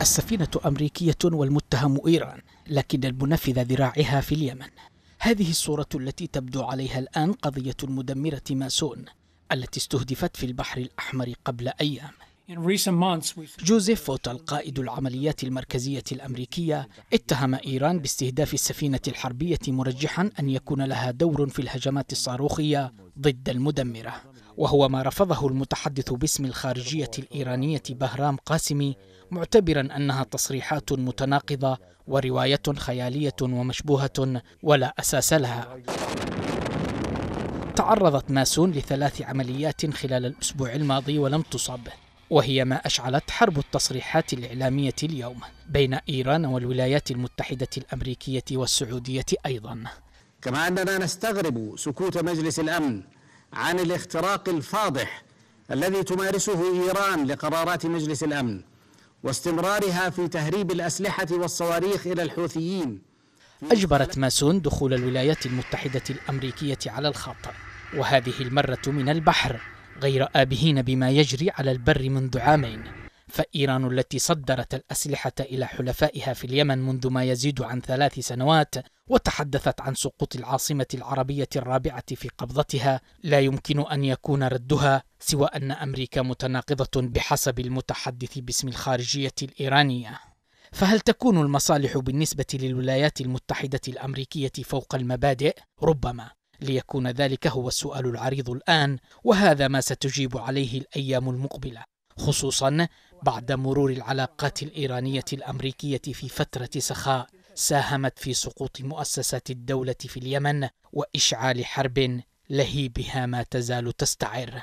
السفينة أمريكية والمتهم إيران لكن المنفذ ذراعها في اليمن هذه الصورة التي تبدو عليها الآن قضية المدمرة ماسون التي استهدفت في البحر الأحمر قبل أيام جوزيف فوت القائد العمليات المركزية الأمريكية اتهم إيران باستهداف السفينة الحربية مرجحا أن يكون لها دور في الهجمات الصاروخية ضد المدمرة وهو ما رفضه المتحدث باسم الخارجية الإيرانية بهرام قاسمي معتبرا أنها تصريحات متناقضة ورواية خيالية ومشبوهة ولا أساس لها تعرضت ماسون لثلاث عمليات خلال الأسبوع الماضي ولم تصب وهي ما أشعلت حرب التصريحات الإعلامية اليوم بين إيران والولايات المتحدة الأمريكية والسعودية أيضا كما أننا نستغرب سكوت مجلس الأمن عن الاختراق الفاضح الذي تمارسه ايران لقرارات مجلس الامن واستمرارها في تهريب الاسلحه والصواريخ الى الحوثيين اجبرت ماسون دخول الولايات المتحده الامريكيه على الخط وهذه المره من البحر غير ابهين بما يجري على البر منذ عامين فإيران التي صدرت الأسلحة إلى حلفائها في اليمن منذ ما يزيد عن ثلاث سنوات وتحدثت عن سقوط العاصمة العربية الرابعة في قبضتها لا يمكن أن يكون ردها سوى أن أمريكا متناقضة بحسب المتحدث باسم الخارجية الإيرانية فهل تكون المصالح بالنسبة للولايات المتحدة الأمريكية فوق المبادئ؟ ربما ليكون ذلك هو السؤال العريض الآن وهذا ما ستجيب عليه الأيام المقبلة خصوصا بعد مرور العلاقات الإيرانية الأمريكية في فترة سخاء ساهمت في سقوط مؤسسات الدولة في اليمن وإشعال حرب لهيبها ما تزال تستعر